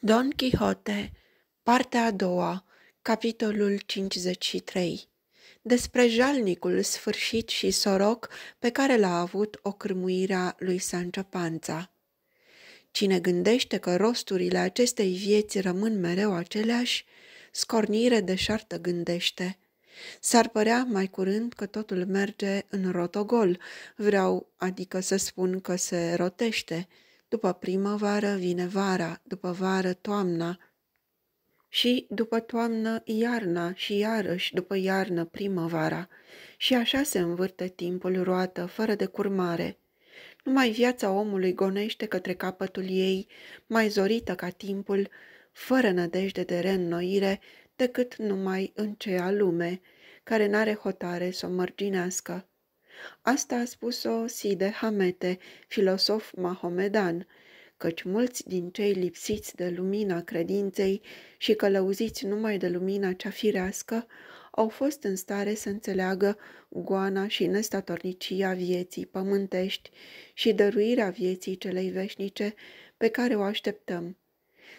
Don Quixote, partea a doua, capitolul 53 Despre jalnicul sfârșit și soroc pe care l-a avut o cârmuirea lui Sancho Panza. Cine gândește că rosturile acestei vieți rămân mereu aceleași, scornire de șartă gândește. S-ar părea mai curând că totul merge în rotogol, vreau adică să spun că se rotește, după primăvară vine vara, după vară toamna și după toamnă iarna și iarăși după iarnă primăvara. Și așa se învârte timpul roată, fără de curmare. Numai viața omului gonește către capătul ei, mai zorită ca timpul, fără nădejde de reînnoire, decât numai în cea lume, care n-are hotare să o mărginească. Asta a spus-o Side Hamete, filosof mahomedan, căci mulți din cei lipsiți de lumina credinței și călăuziți numai de lumina cea firească au fost în stare să înțeleagă goana și nestatornicia vieții pământești și dăruirea vieții celei veșnice pe care o așteptăm.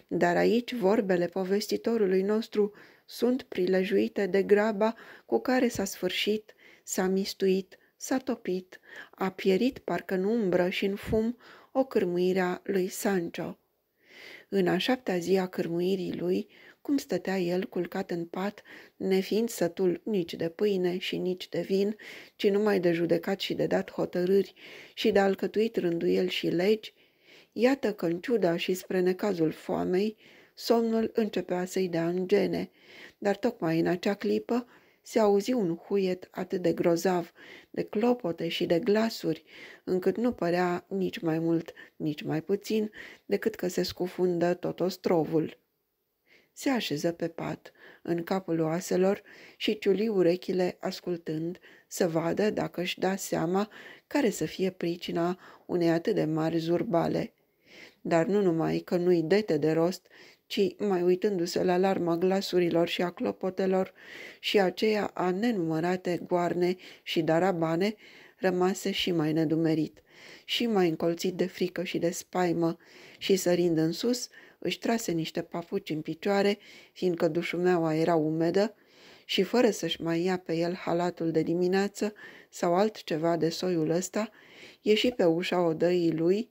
Dar aici vorbele povestitorului nostru sunt prilejuite de graba cu care s-a sfârșit, s-a mistuit s-a topit, a pierit parcă în umbră și în fum o cârmuirea lui Sancho. În a șaptea zi a cârmuirii lui, cum stătea el culcat în pat, nefiind sătul nici de pâine și nici de vin, ci numai de judecat și de dat hotărâri și de alcătuit rânduiel și legi, iată că în ciuda și spre necazul foamei, somnul începea să-i dea în gene, dar tocmai în acea clipă se auzi un huiet atât de grozav, de clopote și de glasuri, încât nu părea nici mai mult, nici mai puțin, decât că se scufundă tot ostrovul. Se așeză pe pat, în capul oaselor, și ciuli urechile ascultând să vadă dacă își da seama care să fie pricina unei atât de mari zurbale. Dar nu numai că nu-i dete de rost, ci mai uitându-se la larma glasurilor și a clopotelor și aceea a nenumărate goarne și darabane, rămase și mai nedumerit și mai încolțit de frică și de spaimă și sărind în sus, își trase niște papuci în picioare, fiindcă dușumeaua era umedă, și fără să-și mai ia pe el halatul de dimineață sau altceva de soiul ăsta, ieși pe ușa odăii lui.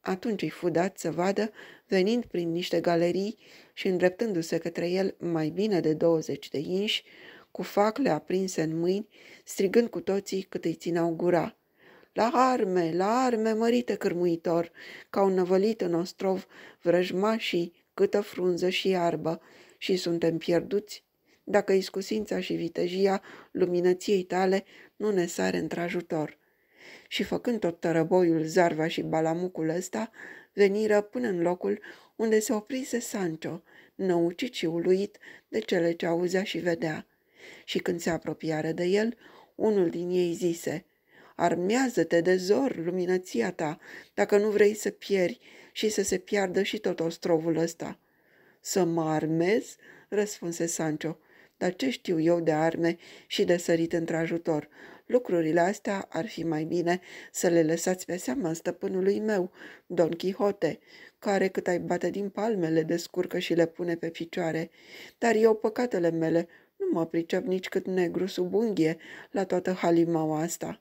Atunci îi fudat să vadă venind prin niște galerii și îndreptându-se către el mai bine de douăzeci de inși, cu facle aprinse în mâini, strigând cu toții cât îi țineau gura. La arme, la arme, mărite cârmuitor, Ca un năvălit în ostrov vrăjmașii câtă frunză și iarbă și suntem pierduți dacă iscusința și vitejia luminăției tale nu ne sare într-ajutor. Și făcând tot tărăboiul zarva și balamucul ăsta, veniră până în locul unde se oprise Sancho, năucit și uluit de cele ce auzea și vedea. Și când se apropiară de el, unul din ei zise, Armează-te de zor, luminăția ta, dacă nu vrei să pieri și să se piardă și tot ostrovul ăsta. Să mă armez? răspunse Sancho. Dar ce știu eu de arme și de sărit într-ajutor? Lucrurile astea ar fi mai bine să le lăsați pe seama stăpânului meu, Don Quixote, care cât ai bate din palme le descurcă și le pune pe picioare, dar eu păcatele mele nu mă pricep nici cât negru sub unghie la toată halimaua asta.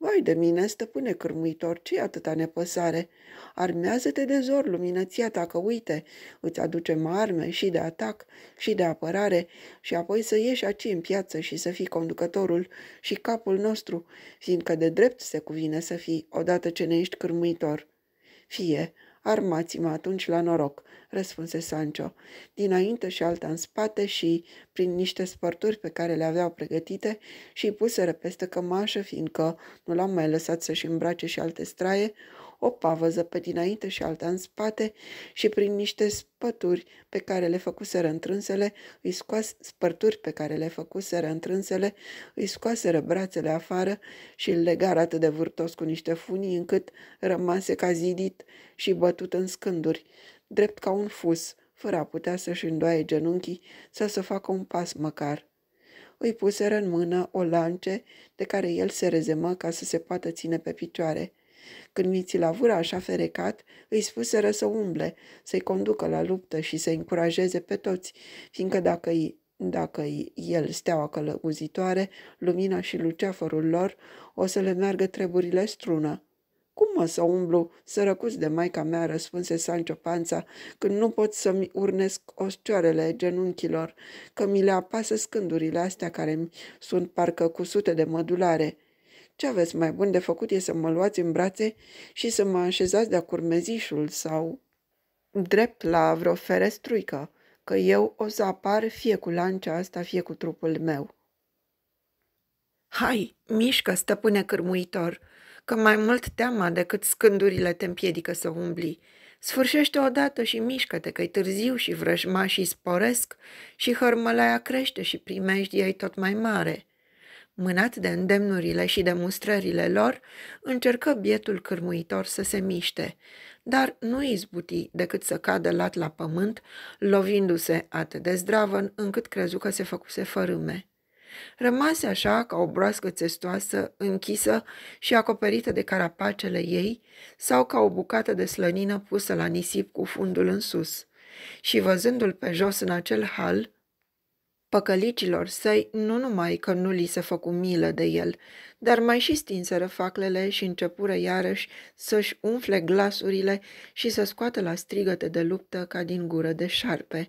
Vai de mine, stăpâne cârmuitor, ce atâta nepăsare? Armează-te de zor, luminăția ta, că uite, îți aduce arme și de atac și de apărare și apoi să ieși aci în piață și să fii conducătorul și capul nostru, fiindcă de drept se cuvine să fii, odată ce ne ești cârmuitor. Fie, Armați-mă atunci la noroc, răspunse Sancho, dinainte și alta în spate și, prin niște spărturi pe care le aveau pregătite, și puseră peste cămașă, fiindcă nu l-am mai lăsat să-și îmbrace și alte straie, o pavăză pe dinainte și alta în spate și prin niște spături pe care le făcuseră întrânsele, îi scoase spărturi pe care le făcuseră întrânsele, îi scoaseră brațele afară și îl legară atât de vârtos cu niște funii încât rămase ca zidit și bătut în scânduri, drept ca un fus, fără a putea să-și îndoaie genunchii sau să facă un pas măcar îi puseră în mână o lance de care el se rezemă ca să se poată ține pe picioare. Când Miții la așa ferecat, îi spuseră să umble, să-i conducă la luptă și să încurajeze pe toți, fiindcă dacă îi dacă el, steaua călăuzitoare, lumina și luceafărul lor, o să le meargă treburile strună. Cum mă să umblu, sărăcuț de maica mea, răspunse Sancho Panza, când nu pot să-mi urnesc oscioarele genunchilor, că mi le apasă scândurile astea care sunt parcă cu sute de mădulare. Ce aveți mai bun de făcut e să mă luați în brațe și să mă așezați de-a curmezișul sau drept la vreo ferestruică, că eu o să apar fie cu lancea asta, fie cu trupul meu. Hai, mișcă, stăpâne cârmuitor, că mai mult teama decât scândurile te împiedică să umbli. Sfârșește odată și mișcă-te, că-i târziu și vrăjmașii sporesc și hărmălaia crește și primejdia ei tot mai mare. Mânat de îndemnurile și de mustrările lor, încercă bietul cârmuitor să se miște, dar nu izbuti decât să cadă lat la pământ, lovindu-se atât de zdravă încât crezu că se făcuse fărâme. Rămase așa ca o broască țestoasă, închisă și acoperită de carapacele ei sau ca o bucată de slănină pusă la nisip cu fundul în sus. Și văzându-l pe jos în acel hal, Păcălicilor săi nu numai că nu li se făcu milă de el, dar mai și stinseră faclele și începură iarăși să-și umfle glasurile și să scoată la strigăte de luptă ca din gură de șarpe.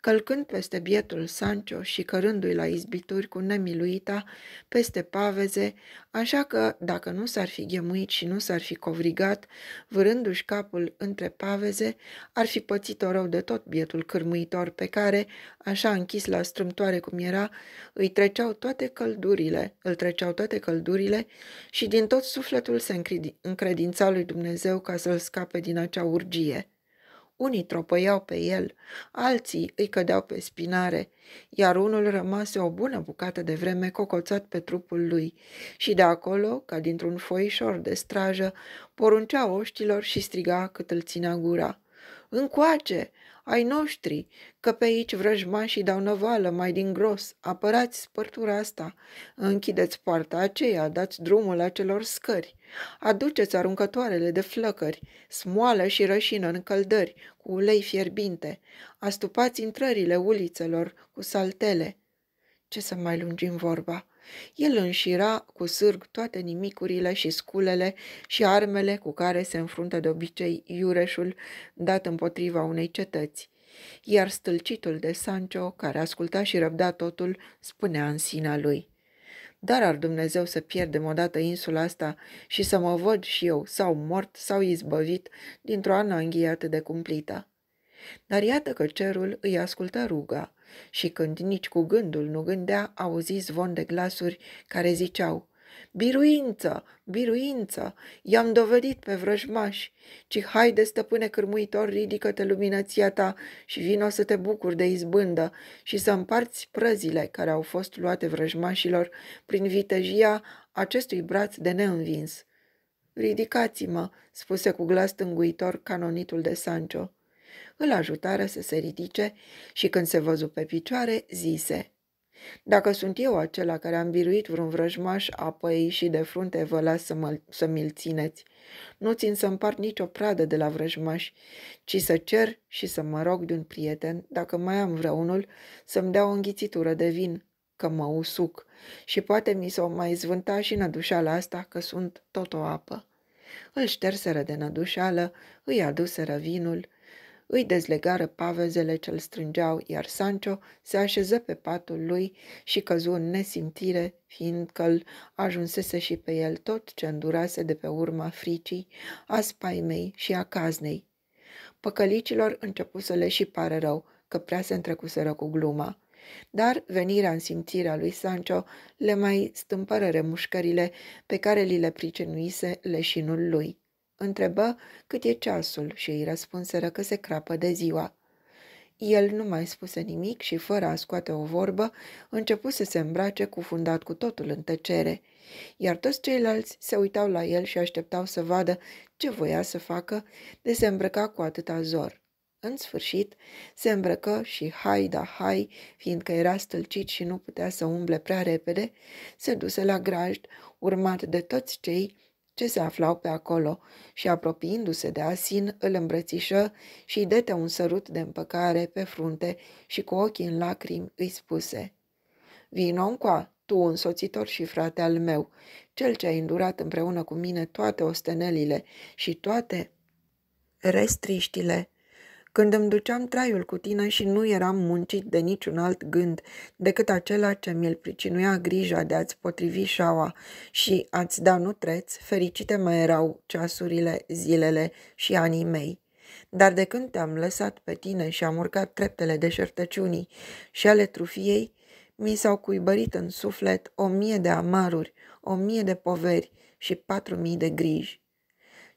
Călcând peste bietul Sancho și cărându-i la izbituri cu nemiluita, peste paveze, așa că, dacă nu s-ar fi ghemuit și nu s-ar fi covrigat, vârându-și capul între paveze, ar fi pățit-o rău de tot bietul cârmuitor pe care, așa închis la strâmtoare cum era, îi treceau toate căldurile, îl treceau toate căldurile și din tot sufletul se încredința lui Dumnezeu ca să-l scape din acea urgie. Unii tropăiau pe el, alții îi cădeau pe spinare, iar unul rămase o bună bucată de vreme cocoțat pe trupul lui și de acolo, ca dintr-un foișor de strajă, poruncea oștilor și striga cât îl ținea gura. Încoace! ai noștri, că pe aici vrăjmașii dau năvală mai din gros, apărați spărtura asta, închideți poarta aceea, dați drumul acelor scări, aduceți aruncătoarele de flăcări, smoală și rășină în căldări, cu ulei fierbinte, astupați intrările ulițelor cu saltele. Ce să mai lungim vorba? El înșira cu sârg toate nimicurile și sculele și armele cu care se înfruntă de obicei iureșul dat împotriva unei cetăți. Iar stâlcitul de Sancho, care asculta și răbda totul, spunea în sinea lui – dar ar Dumnezeu să pierdem odată insula asta și să mă văd și eu sau mort sau izbăvit dintr-o ananghie atât de cumplită. Dar iată că cerul îi ascultă ruga și când nici cu gândul nu gândea, auzi zvon de glasuri care ziceau Biruință, biruință, i-am dovedit pe vrăjmași, ci haide, stăpâne cârmuitor, ridică-te luminăția ta și vino să te bucuri de izbândă și să împarți prăzile care au fost luate vrăjmașilor prin vitejia acestui braț de neînvins. Ridicați-mă, spuse cu glas tânguitor canonitul de Sancho îl ajutară să se ridice și când se văzu pe picioare, zise Dacă sunt eu acela care am biruit vreun vrăjmaș apăi și de frunte vă las să, mă, să mi-l țineți, nu țin să împart nicio pradă de la vrăjmaș, ci să cer și să mă rog de un prieten, dacă mai am vreunul, să-mi dea o înghițitură de vin, că mă usuc și poate mi s-o mai zvânta și nădușala asta că sunt tot o apă. Îl șterseră de nădușală, îi aduseră vinul îi dezlegară pavezele ce-l strângeau, iar Sancho se așeză pe patul lui și căzu în nesimțire, fiindcă îl ajunsese și pe el tot ce îndurase de pe urma fricii, a spaimei și a caznei. Păcălicilor începu să le și pare rău că prea se întrecuseră cu gluma dar venirea în simțirea lui Sancho le mai stâmpără remușcările pe care li le pricinuise leșinul lui întrebă cât e ceasul și îi răspunseră că se crapă de ziua. El nu mai spuse nimic și, fără a scoate o vorbă, începu să se îmbrace cufundat cu totul în tăcere, iar toți ceilalți se uitau la el și așteptau să vadă ce voia să facă de se îmbrăca cu atâta zor. În sfârșit, se îmbrăcă și hai da hai, fiindcă era stâlcit și nu putea să umble prea repede, se duse la grajd, urmat de toți cei ce se aflau pe acolo și, apropiindu-se de Asin, îl îmbrățișă și îi dete un sărut de împăcare pe frunte și cu ochii în lacrimi îi spuse Vino încoa, tu însoțitor și frate al meu, cel ce ai îndurat împreună cu mine toate ostenelile și toate restriștile când îmi duceam traiul cu tine și nu eram muncit de niciun alt gând decât acela ce mi-l pricinuia grija de a-ți potrivi șaua și a-ți da nutreț, fericite mai erau ceasurile, zilele și anii mei. Dar de când te-am lăsat pe tine și am urcat treptele deșertăciunii și ale trufiei, mi s-au cuibărit în suflet o mie de amaruri, o mie de poveri și patru mii de griji.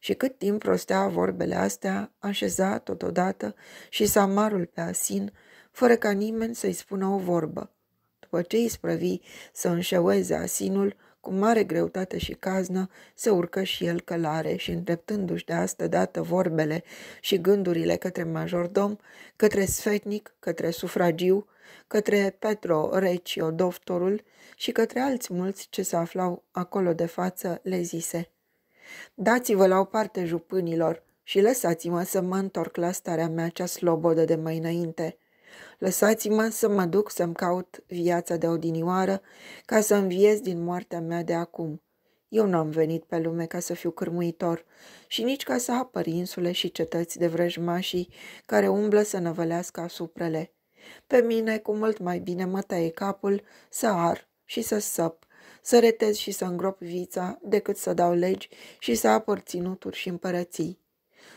Și cât timp prostea vorbele astea, așeza totodată și samarul pe asin, fără ca nimeni să-i spună o vorbă. După ce îi sprăvi să înșeueze asinul, cu mare greutate și caznă, se urcă și el călare și, îndreptându-și de astă dată vorbele și gândurile către majordom, către sfetnic, către sufragiu, către Petro Recio, doftorul, și către alți mulți ce se aflau acolo de față, le zise – Dați-vă la o parte jupânilor și lăsați-mă să mă întorc la starea mea cea slobodă de mai înainte. Lăsați-mă să mă duc să-mi caut viața de odinioară ca să înviez din moartea mea de acum. Eu n-am venit pe lume ca să fiu cârmuitor și nici ca să apăr insule și cetăți de vrăjmașii care umblă să năvălească asuprele. Pe mine, cu mult mai bine mă taie capul să ar și să săp să retez și să îngrop vița, decât să dau legi și să apăr ținuturi și împărății.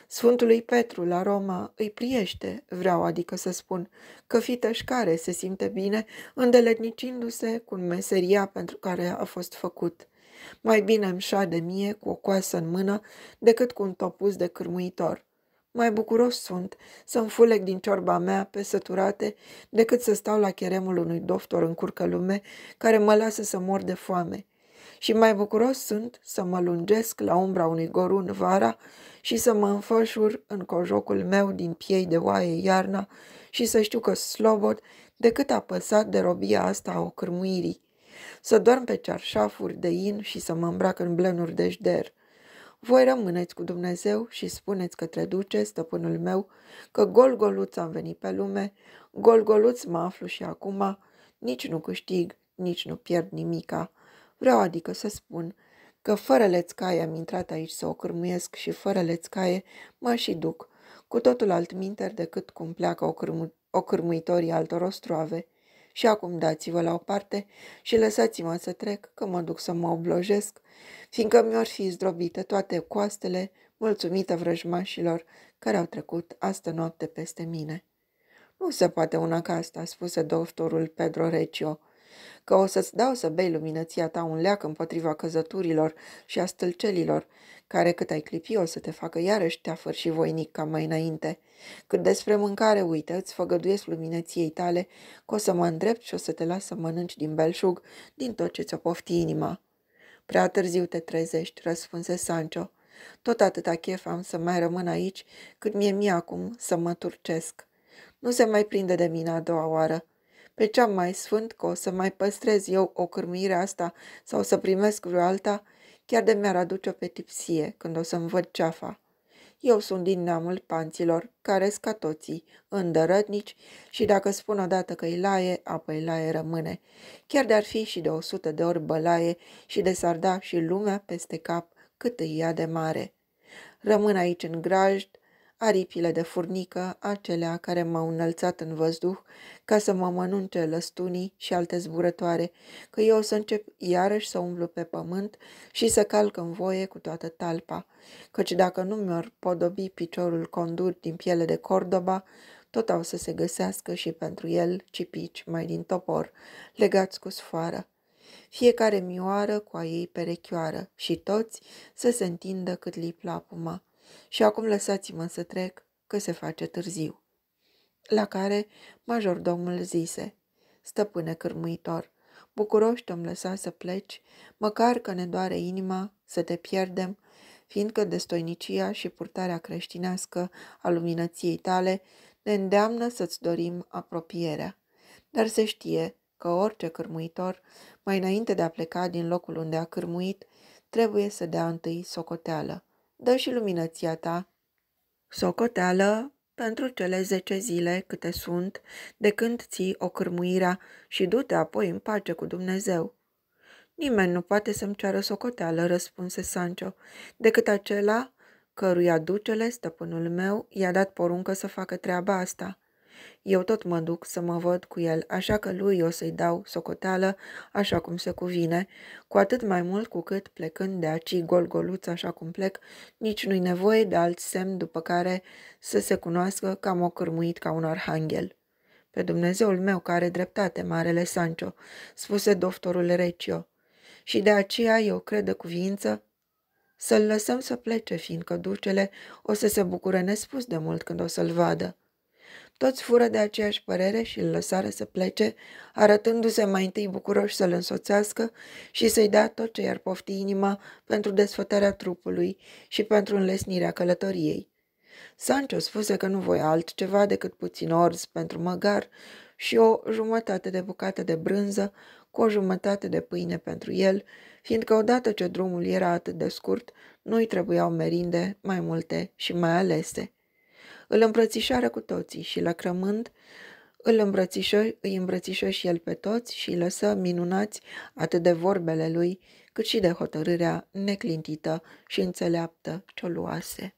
Sfântului Petru la Roma îi priește, vreau adică să spun, că fiteșcare se simte bine îndeletnicindu-se cu meseria pentru care a fost făcut. Mai bine îmi de mie cu o coasă în mână decât cu un topuz de cârmuitor. Mai bucuros sunt să mi înfulec din ciorba mea pe săturate decât să stau la cheremul unui doctor în curcă lume care mă lasă să mor de foame. Și mai bucuros sunt să mă lungesc la umbra unui gorun vara și să mă înfășur în cojocul meu din piei de oaie iarna și să știu că slobod decât apăsat de robia asta a ocârmuirii. Să dorm pe cearșafuri de in și să mă îmbrac în blănuri de jder voi rămâneți cu Dumnezeu și spuneți către duce, stăpânul meu, că gol am venit pe lume, gol mă aflu și acum, nici nu câștig, nici nu pierd nimica. Vreau adică să spun că fără lețcaie am intrat aici să o cârmuiesc și fără lețcaie mă și duc, cu totul alt minter decât cum pleacă o, cârmu- o cârmuitorii altor ostroave. Și acum dați-vă la o parte și lăsați-mă să trec, că mă duc să mă oblojesc, fiindcă mi-or fi zdrobite toate coastele, mulțumită vrăjmașilor care au trecut astă noapte peste mine. Nu se poate una ca asta, spuse doctorul Pedro Recio, că o să-ți dau să bei luminăția ta un leac împotriva căzăturilor și a stâlcelilor, care cât ai clipi o să te facă iarăși teafăr și voinic ca mai înainte. Cât despre mâncare, uite, îți făgăduiesc luminăției tale că o să mă îndrept și o să te las să mănânci din belșug, din tot ce ți-o pofti inima. Prea târziu te trezești, răspunse Sancho. Tot atâta chef am să mai rămân aici, cât mie mie acum să mă turcesc. Nu se mai prinde de mine a doua oară. Pe cea mai sfânt că o să mai păstrez eu o cârmire asta sau să primesc vreo alta, chiar de mi-ar aduce o tipsie când o să-mi văd ceafa. Eu sunt din neamul panților, care ca toții, îndărătnici și dacă spun odată că-i laie, apoi laie rămâne. Chiar de-ar fi și de o sută de ori bălaie și de da și lumea peste cap cât îi ia de mare. Rămân aici în grajd, aripile de furnică, acelea care m-au înălțat în văzduh, ca să mă mănunce lăstunii și alte zburătoare, că eu o să încep iarăși să umblu pe pământ și să calc în voie cu toată talpa, căci dacă nu mi-or podobi piciorul condur din piele de cordoba, tot au să se găsească și pentru el cipici mai din topor, legați cu sfoară fiecare mioară cu a ei perechioară și toți să se întindă cât plapuma și acum lăsați-mă să trec, că se face târziu. La care major domnul zise, stăpâne cârmuitor, bucuroși te-am lăsat să pleci, măcar că ne doare inima să te pierdem, fiindcă destoinicia și purtarea creștinească a luminăției tale ne îndeamnă să-ți dorim apropierea. Dar se știe că orice cârmuitor, mai înainte de a pleca din locul unde a cârmuit, trebuie să dea întâi socoteală dă și luminăția ta. Socoteală pentru cele zece zile câte sunt de când ții o cârmuirea și du-te apoi în pace cu Dumnezeu. Nimeni nu poate să-mi ceară socoteală, răspunse Sancho, decât acela căruia ducele, stăpânul meu, i-a dat poruncă să facă treaba asta. Eu tot mă duc să mă văd cu el, așa că lui o să-i dau socoteală așa cum se cuvine, cu atât mai mult cu cât plecând de aci golgoluț așa cum plec, nici nu-i nevoie de alt semn după care să se cunoască că am ocârmuit ca un arhanghel. Pe Dumnezeul meu care dreptate, marele Sancho, spuse doctorul Recio, și de aceea eu cred de cuvință să-l lăsăm să plece, fiindcă ducele o să se bucure nespus de mult când o să-l vadă. Toți fură de aceeași părere și îl lăsară să plece, arătându-se mai întâi bucuroși să-l însoțească și să-i dea tot ce i-ar pofti inima pentru desfătarea trupului și pentru înlesnirea călătoriei. Sancho spuse că nu voia altceva decât puțin orz pentru măgar și o jumătate de bucată de brânză cu o jumătate de pâine pentru el, fiindcă odată ce drumul era atât de scurt, nu-i trebuiau merinde mai multe și mai alese. Îl îmbrățișară cu toții și, lacrămând, îl îmbrățișă, îi îmbrățișă și el pe toți și îi lăsă minunați atât de vorbele lui, cât și de hotărârea neclintită și înțeleaptă ce o luase.